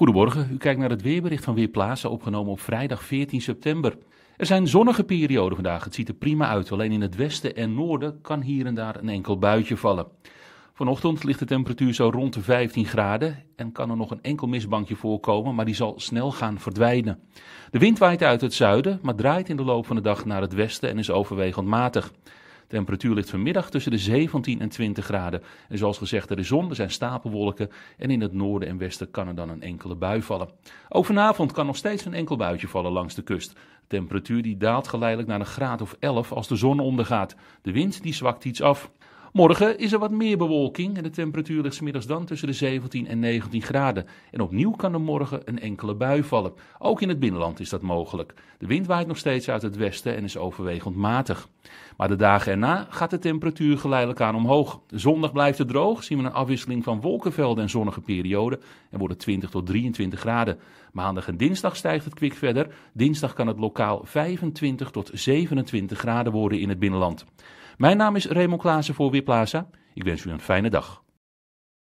Goedemorgen, u kijkt naar het weerbericht van Weerplaza, opgenomen op vrijdag 14 september. Er zijn zonnige perioden vandaag, het ziet er prima uit, alleen in het westen en noorden kan hier en daar een enkel buitje vallen. Vanochtend ligt de temperatuur zo rond de 15 graden en kan er nog een enkel mistbankje voorkomen, maar die zal snel gaan verdwijnen. De wind waait uit het zuiden, maar draait in de loop van de dag naar het westen en is overwegend matig temperatuur ligt vanmiddag tussen de 17 en 20 graden. En zoals gezegd, er is zon, er zijn stapelwolken. En in het noorden en westen kan er dan een enkele bui vallen. Ook vanavond kan nog steeds een enkel buitje vallen langs de kust. De temperatuur die daalt geleidelijk naar een graad of 11 als de zon ondergaat. De wind die zwakt iets af. Morgen is er wat meer bewolking en de temperatuur ligt smiddags dan tussen de 17 en 19 graden. En opnieuw kan er morgen een enkele bui vallen. Ook in het binnenland is dat mogelijk. De wind waait nog steeds uit het westen en is overwegend matig. Maar de dagen erna gaat de temperatuur geleidelijk aan omhoog. Zondag blijft het droog, zien we een afwisseling van wolkenvelden en zonnige perioden en worden 20 tot 23 graden. Maandag en dinsdag stijgt het kwik verder. Dinsdag kan het lokaal 25 tot 27 graden worden in het binnenland. Mijn naam is Raymond Klaassen voor Weerplaza. Ik wens u een fijne dag.